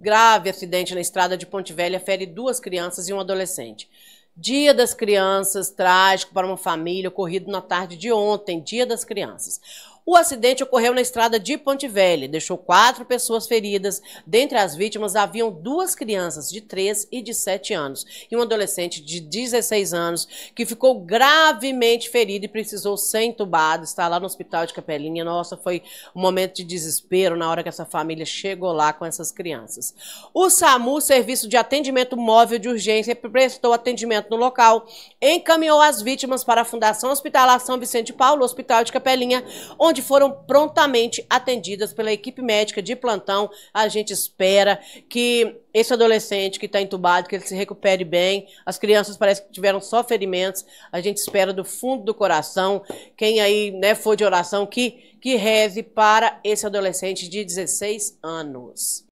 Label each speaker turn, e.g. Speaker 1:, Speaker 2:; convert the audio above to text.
Speaker 1: Grave acidente na estrada de Ponte Velha fere duas crianças e um adolescente. Dia das Crianças, trágico para uma família, ocorrido na tarde de ontem, Dia das Crianças. O acidente ocorreu na estrada de Ponte Velha, deixou quatro pessoas feridas. Dentre as vítimas haviam duas crianças de 3 e de 7 anos e um adolescente de 16 anos que ficou gravemente ferido e precisou ser entubado. Está lá no hospital de Capelinha. Nossa, foi um momento de desespero na hora que essa família chegou lá com essas crianças. O SAMU, Serviço de Atendimento Móvel de Urgência, prestou atendimento no local, encaminhou as vítimas para a Fundação Hospitalar São Vicente Paulo, Hospital de Capelinha, onde onde foram prontamente atendidas pela equipe médica de plantão. A gente espera que esse adolescente que está entubado, que ele se recupere bem. As crianças parece que tiveram só ferimentos. A gente espera do fundo do coração, quem aí né, for de oração, que, que reze para esse adolescente de 16 anos.